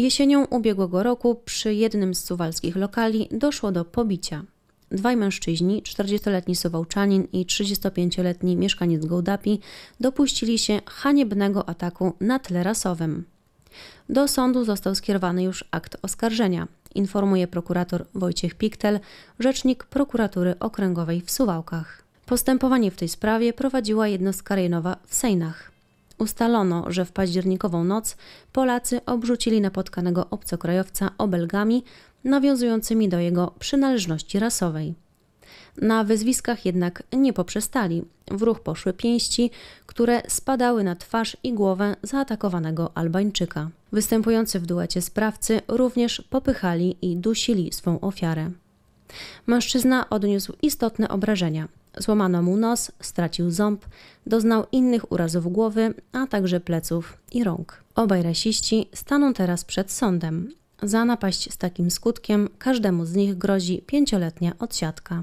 Jesienią ubiegłego roku przy jednym z suwalskich lokali doszło do pobicia. Dwaj mężczyźni, 40-letni Suwałczanin i 35-letni mieszkaniec Gołdapi, dopuścili się haniebnego ataku na tle rasowym. Do sądu został skierowany już akt oskarżenia, informuje prokurator Wojciech Piktel, rzecznik prokuratury okręgowej w Suwałkach. Postępowanie w tej sprawie prowadziła jednostka rejonowa w Sejnach ustalono, że w październikową noc Polacy obrzucili napotkanego obcokrajowca obelgami nawiązującymi do jego przynależności rasowej. Na wyzwiskach jednak nie poprzestali. W ruch poszły pięści, które spadały na twarz i głowę zaatakowanego Albańczyka. Występujący w duecie sprawcy również popychali i dusili swą ofiarę. Mężczyzna odniósł istotne obrażenia. Złamano mu nos, stracił ząb, doznał innych urazów głowy, a także pleców i rąk. Obaj rasiści staną teraz przed sądem. Za napaść z takim skutkiem każdemu z nich grozi pięcioletnia odsiadka.